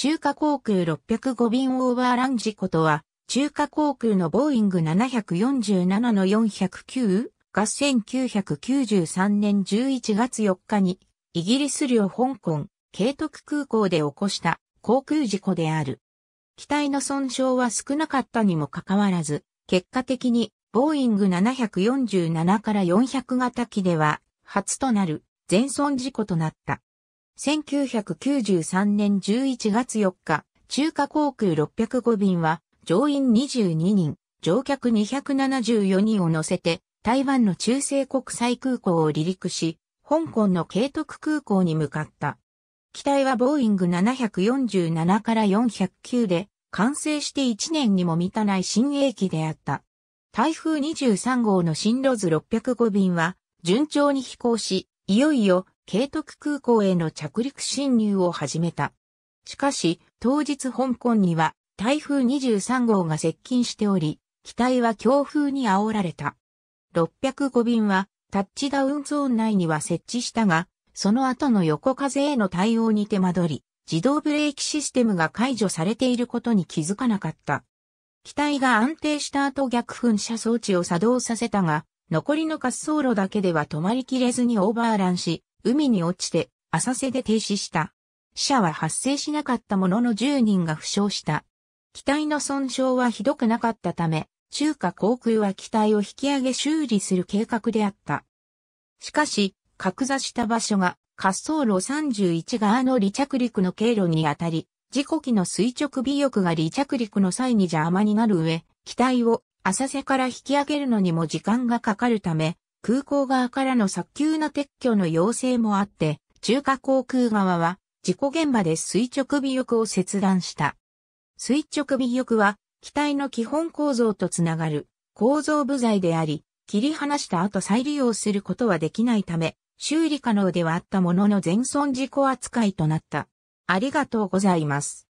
中華航空605便オーバーラン事故とは、中華航空のボーイング747の409が1993年11月4日に、イギリス領香港、慶徳空港で起こした航空事故である。機体の損傷は少なかったにもかかわらず、結果的に、ボーイング747から400型機では、初となる全損事故となった。1993年11月4日、中華航空605便は、乗員22人、乗客274人を乗せて、台湾の中西国際空港を離陸し、香港の慶徳空港に向かった。機体はボーイング747から409で、完成して1年にも満たない新鋭機であった。台風23号の進路図605便は、順調に飛行し、いよいよ慶徳空港への着陸侵入を始めた。しかし、当日香港には台風23号が接近しており、機体は強風に煽られた。605便はタッチダウンゾーン内には設置したが、その後の横風への対応に手間取り、自動ブレーキシステムが解除されていることに気づかなかった。機体が安定した後逆噴射装置を作動させたが、残りの滑走路だけでは止まりきれずにオーバーランし、海に落ちて浅瀬で停止した。死者は発生しなかったものの10人が負傷した。機体の損傷はひどくなかったため、中華航空は機体を引き上げ修理する計画であった。しかし、格座した場所が滑走路31側の離着陸の経路にあたり、事故機の垂直尾翼が離着陸の際に邪魔になる上、機体を浅瀬から引き上げるのにも時間がかかるため、空港側からの早急な撤去の要請もあって、中華航空側は事故現場で垂直尾翼を切断した。垂直尾翼は機体の基本構造とつながる構造部材であり、切り離した後再利用することはできないため、修理可能ではあったものの全損事故扱いとなった。ありがとうございます。